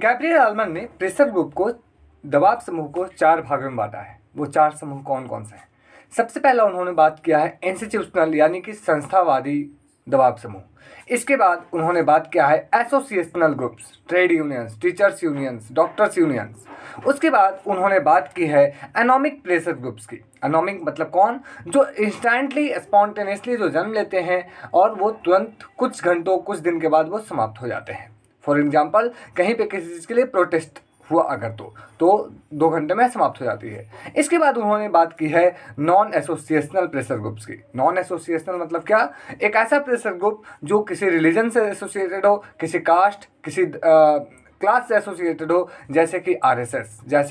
Gabriel आलमन ने pressure group को दबाव समूह को चार भागों में बांटा है वो चार समूह कौन कौन से हैं सबसे पहला उन्होंने बात किया है इंस्टीट्यूशनल यानी कि संस्थावादी दबाव समूह इसके बाद उन्होंने बात किया है associational groups trade unions teachers unions doctors unions उसके बाद उन्होंने बात की है अनोमिक प्रेशर ग्रुप्स की अनोमिक मतलब कौन जो इंस्टेंटली स्पॉन्टेनियसली जो जन्म लेते हैं और वो तुरंत कुछ घंटों कुछ दिन के बाद वो समाप्त हो जाते हैं फॉर एग्जाम्पल कहीं पे किसी चीज़ के लिए प्रोटेस्ट हुआ अगर तो तो दो घंटे में समाप्त हो जाती है इसके बाद उन्होंने बात की है नॉन एसोसिएशनल प्रेशर ग्रुप्स की नॉन एसोसिएशनल मतलब क्या एक ऐसा प्रेशर ग्रुप जो किसी रिलीजन से एसोसिएटेड हो किसी कास्ट किसी आ, क्लास से एसोसिएटेड हो जैसे कि आरएसएस जैसे